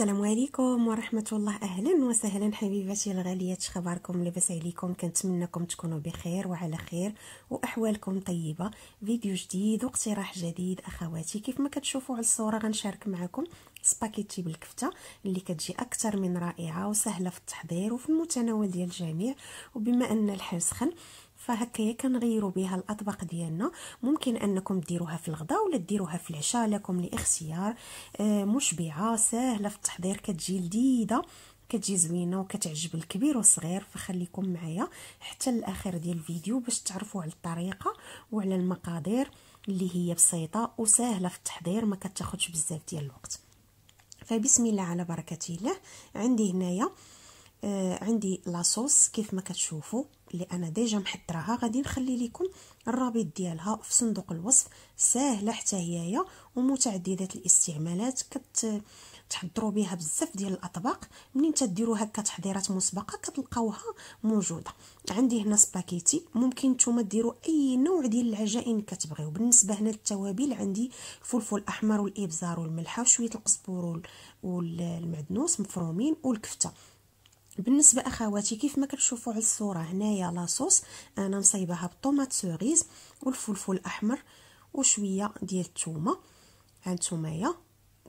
السلام عليكم ورحمة الله أهلا وسهلا حبيباتي الغاليات شخباركم لبس عليكم كنتمنىكم تكونوا بخير وعلى خير وأحوالكم طيبة فيديو جديد واقتراح جديد أخواتي كيف ما كتشوفوا على الصورة غنشارك معكم سباكيتي بالكفتة اللي كتجي أكثر من رائعة وسهلة في التحضير وفي المتناول ديال الجميع وبما أن الحال سخن فهكايا كنغيروا بها الاطباق ديالنا ممكن انكم ديروها في الغداء ولا ديروها في العشاء لكم لاختيار آه، مشبعه سهله في التحضير كتجي لذيذه كتجي زوينه وكتعجب الكبير والصغير فخليكم معايا حتى الاخر ديال الفيديو باش تعرفوا على الطريقه وعلى المقادير اللي هي بسيطه وسهله في التحضير ما كتاخذش بزاف ديال الوقت فبسم الله على بركه الله عندي هنايا آه، عندي لاصوص كيف ما كتشوفوا اللي انا ديجا محضراها غادي نخلي لكم الرابط ديالها في صندوق الوصف ساهله حتى هيايا ومتعدده الاستعمالات كت تحضروا بها بزاف ديال الاطباق منين تديروا هكا تحضيرات مسبقه كتلقاوها موجوده عندي هنا سباكيتي ممكن نتوما ديروا اي نوع ديال العجائن كتبغيو بالنسبه هنا للتوابل عندي الفلفل الاحمر والابزار والملحه وشويه القزبر والمعدنوس مفرومين والكفته بالنسبه اخواتي كيف ما كتشوفوا على الصوره هنايا لاصوص انا مصايبها بالطوماط سوريز والفلفل الاحمر وشويه ديال الثومه هانتومايا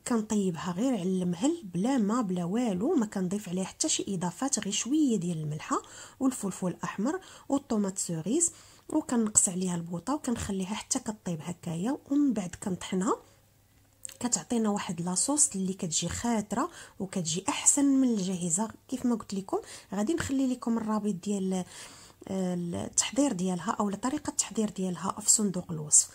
كنطيبها غير على المهل بلا ما بلا والو ما كنضيف عليها حتى شي اضافات غير شويه ديال الملحه والفلفل الاحمر والطوماط سوريز وكنقص عليها البوطه وكنخليها حتى كطيب هكايا ومن بعد كنطحنها كتعطينا واحد لاصوص اللي كتجي خاطره وكتجي احسن من الجاهزه كيف ما قلت لكم غادي نخلي لكم الرابط ديال آه، التحضير ديالها او طريقه التحضير ديالها في صندوق الوصف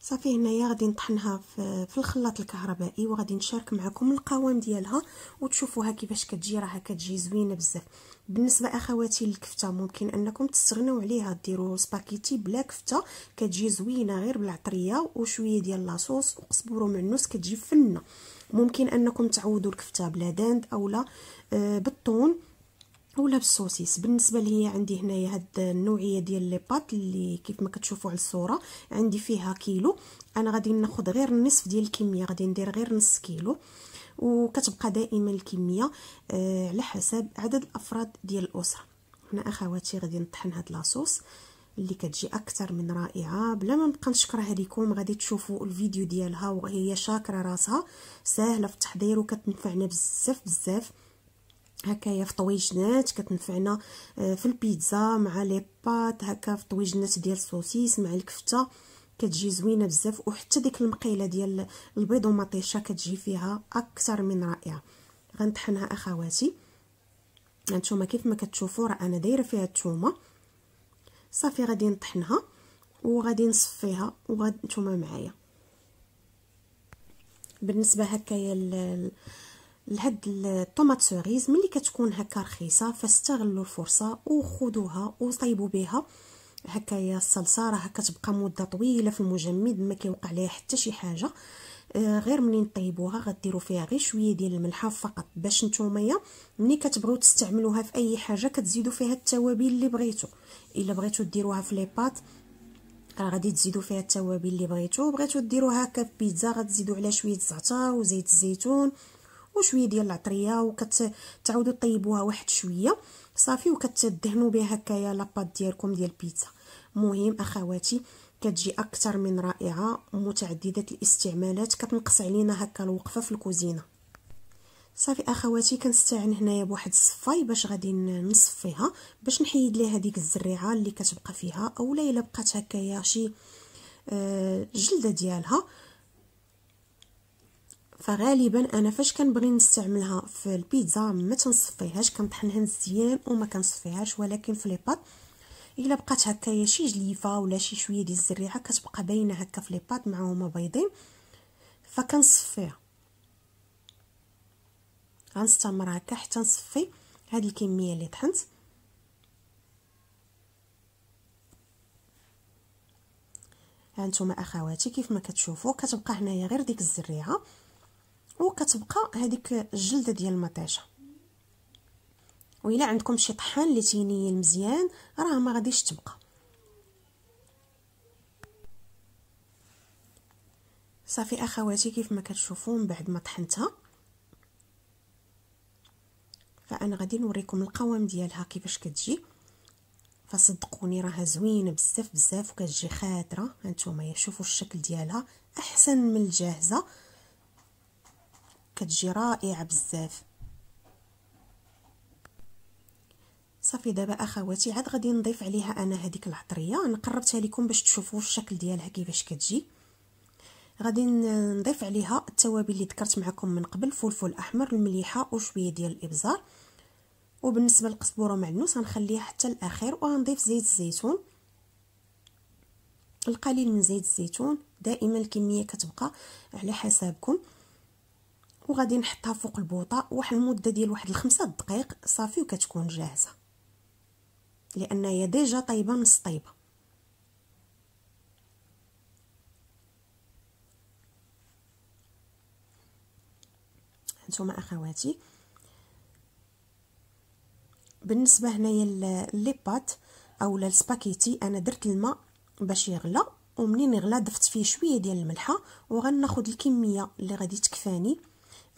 صافي هنايا غادي نطحنها في, في الخلاط الكهربائي وغادي نشارك معكم القوام ديالها وتشوفوها كيفاش كتجي راها كتجي زوينه بزاف بالنسبه اخواتي الكفته ممكن انكم تستغناو عليها ديروا سباكيتي بلا كفته كتجي زوينه غير بالعطريه وشويه ديال لاصوص وقزبر ومعنوس كتجي فنه ممكن انكم تعوضوا الكفته بلا داند اولا آه، بالطون ولا بالسوسيس بالنسبه ليا عندي هنايا هاد النوعيه ديال لي بات اللي كيف ما كتشوفوا على الصوره عندي فيها كيلو انا غادي ناخذ غير النصف ديال الكميه غادي ندير غير نص كيلو وكتبقى دائما الكميه آه على حسب عدد الافراد ديال الاسره هنا اخواتي غادي نطحن هاد لاصوص اللي كتجي اكثر من رائعه بلا ما نبقى نشكرها لكم غادي تشوفوا الفيديو ديالها وهي شاكره راسها ساهله في التحضير وكتنفعنا بزاف بزاف هكايا في طويجنات كتنفعنا آه، في البيتزا مع لي بات هكا في طويجنات ديال السوسيس مع الكفته كتجي زوينه بزاف وحتى ديك المقيله ديال البيض ومطيشه كتجي فيها اكثر من رائعه غنطحنها اخواتي هانتوما كيف ما كتشوفوا راه انا دايره فيها الثومه صافي غادي نطحنها وغادي نصفيها وغادي نتوما معايا بالنسبه هكايا لهاد الطوماط سوريز ملي كتكون هكا رخيصه فاستغلوا الفرصه وخذوها وطيبوا بها هكايا الصلصه راه كتبقى مده طويله في المجمد ما كيوقع ليها حتى شي حاجه آه، غير ملي طيبوها غديروا فيها غير شويه ديال الملحه فقط باش نتوما ملي كتبغيو تستعملوها في اي حاجه كتزيدوا فيها التوابل اللي بغيتو الا بغيتو ديروها في لي بات راه غادي تزيدوا فيها التوابل اللي بغيتو بغيتو ديروها هكا في بيتزا غتزيدوا عليها شويه زعتر وزيت الزيتون وشويه ديال العطريه وكتعاودوا طيبوها واحد شويه صافي وكتدهنوا بها هكايا لاباط ديالكم ديال البيتزا مهم اخواتي كتجي اكثر من رائعه متعدده الاستعمالات كتنقص علينا هكا الوقفه في الكوزينه صافي اخواتي كنستعين هنايا بواحد الصفاي باش غادي نصفيها باش نحيد ليها هذيك الزريعه اللي كتبقى فيها اولا الا بقات هكايا شي آه، جلده ديالها فغالبا انا فاش كنبغي نستعملها في البيتزا ما تنصفيهاش كنطحنها مزيان وما كنصفيهاش ولكن في لي بات الا بقات هكايا شي جليفه ولا شي شويه ديال الزريعه كتبقى باينه هكا في لي بات هما بيضين فكنصفيها غنستمر هكا حتى نصفي هاد الكميه اللي طحنت هانتوما اخواتي كيف ما كتشوفوا كتبقى هنايا غير ديك الزريعه وكتبقى هذيك الجلده ديال المطيشه وإلا عندكم شي طحان اللي تينيل مزيان راه ما غاديش تبقى صافي اخواتي كيف ما كتشوفوا من بعد ما طحنتها فانا غادي نوريكم القوام ديالها كيفاش كتجي فصدقوني راها زوينه بزاف بزاف وكتجي خاطره هانتوما شوفوا الشكل ديالها احسن من الجاهزه كتجي رائعه بزاف صافي دابا اخواتي عاد غادي نضيف عليها انا هذيك العطريه انا قربتها لكم باش تشوفوا الشكل ديالها كيفاش كتجي غادي نضيف عليها التوابل اللي ذكرت معكم من قبل فلفل احمر المليحه وشويه ديال الابزار وبالنسبه للقزبره ومعلنوس غنخليها حتى الاخير وغنضيف زيت الزيتون القليل من زيت الزيتون دائما الكميه كتبقى على حسابكم وغادي نحطها فوق البوطه واحد المده ديال واحد الخمسة دقائق صافي وكتكون جاهزه لان هي ديجا طيبه نص طيبه هانتوما اخواتي بالنسبه هنايا لي بات اولا السباكيتي انا درت الماء باش يغلى ومنين يغلى ضفت فيه شويه ديال الملحه وغناخذ الكميه اللي غادي تكفاني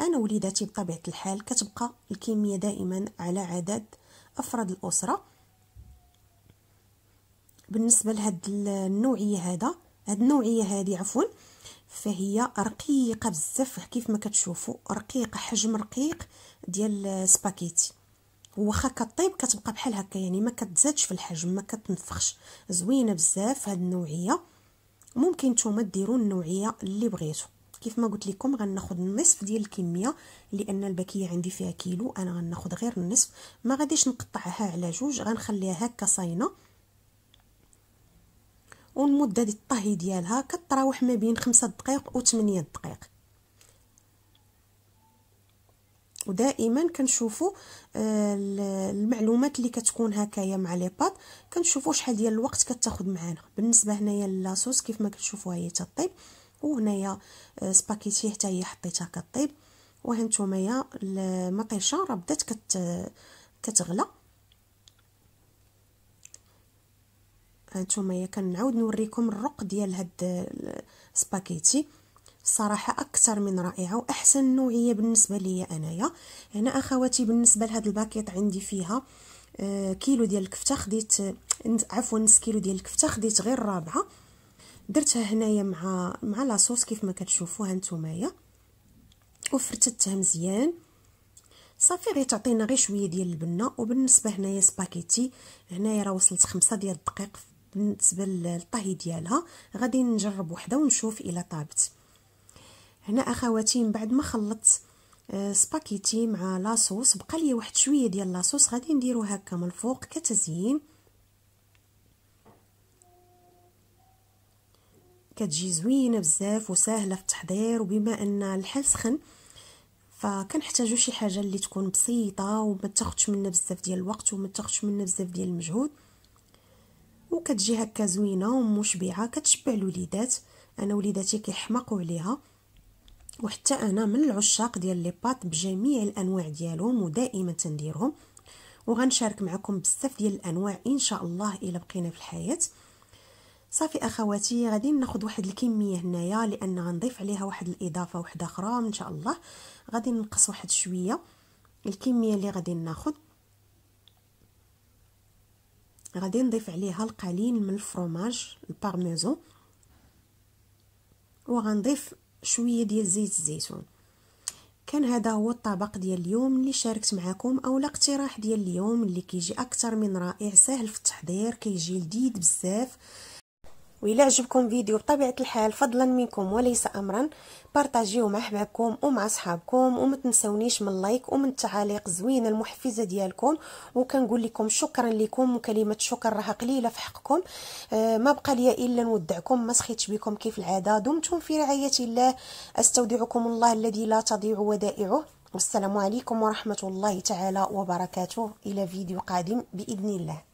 انا وليداتي بطبيعه الحال كتبقى الكميه دائما على عدد افراد الاسره بالنسبه لهاد النوعيه هذا هاد النوعيه هذه عفوا فهي رقيقه بزاف كيف ما كتشوفوا رقيقه حجم رقيق ديال سباكيتي واخا كطيب كتبقى بحال هكا يعني ما كتزادش في الحجم ما كتنفخش زوينه بزاف هاد النوعيه ممكن نتوما ديروا النوعيه اللي بغيتو كيف ما قلت لكم غناخذ النصف ديال الكميه لان الباكيه عندي فيها كيلو انا غناخذ غير النصف ما غاديش نقطعها على جوج غنخليها هكا صاينه والمده ديال الطهي ديالها كتراوح ما بين خمسة دقائق و 8 دقائق ودائما كنشوفوا آه، المعلومات اللي كتكون هكايا مع لي بات كنشوفوا شحال ديال الوقت كتاخذ معانا بالنسبه هنايا لاصوص كيف ما كتشوفوها هي تطيب وهنايا آه، سباكيتي حتى هي حطيتها كطيب وهانتومايا المطيشه راه بدات كت كتغلى هانتومايا كنعاود نوريكم الرق ديال هاد السباكيتي صراحة أكثر من رائعة وأحسن نوعية بالنسبة ليا أنايا هنا أخواتي بالنسبة لهاد الباكيط عندي فيها آه، كيلو ديال الكفتة خديت عفوا نص كيلو ديال الكفتة خديت غير رابعة درتها هنايا مع مع لاصوص كيف ما كتشوفوها نتومايا وفرتتها مزيان صافي غير تعطينا غير شويه ديال البنه وبالنسبه هنايا سباكيتي هنايا راه وصلت خمسة ديال الدقيق بالنسبه للطهي ديالها غادي نجرب وحده ونشوف الا طابت هنا اخواتي من بعد ما خلطت آه، سباكيتي مع لاصوص بقى لي واحد شويه ديال لاصوص غادي نديرو هكا من الفوق كتزيين كتجي زوينه بزاف وسهله في التحضير وبما ان الحال سخن فكنحتاجو شي حاجه اللي تكون بسيطه وما تاخذش منا بزاف ديال الوقت وما تاخذش منا بزاف ديال المجهود وكتجي هكا زوينه ومشبعه كتشبع الوليدات انا وليداتي كيحماقوا عليها وحتى انا من العشاق ديال لي بات بجميع الانواع ديالهم ودائما تنديرهم وغنشارك معكم بزاف ديال الانواع ان شاء الله الى بقينا في الحياه صافي اخواتي غادي ناخذ واحد الكميه هنايا لان غنضيف عليها واحد الاضافه واحده اخرى ان شاء الله غادي ننقص واحد شويه الكميه اللي غادي ناخذ غادي نضيف عليها القليل من الفروماج البارميزون وغنضيف شويه ديال زيت الزيتون كان هذا هو الطبق ديال اليوم اللي شاركت معكم اولا اقتراح ديال اليوم اللي كيجي اكثر من رائع سهل في التحضير كيجي لذيذ بزاف وإلا عجبكم فيديو بطبيعة الحال فضلا منكم وليس أمرا بارطاجيو مع حبابكم ومع صحابكم وما تنسونيش من اللايك ومن التعاليق زوين المحفزة ديالكم وكنقول لكم شكرا لكم وكلمة شكر راها قليلة في حقكم آه، ما بقى لي إلا نودعكم ما سخيتش بكم كيف العادة دمتم في رعاية الله أستودعكم الله الذي لا تضيع ودائعه والسلام عليكم ورحمة الله تعالى وبركاته إلى فيديو قادم بإذن الله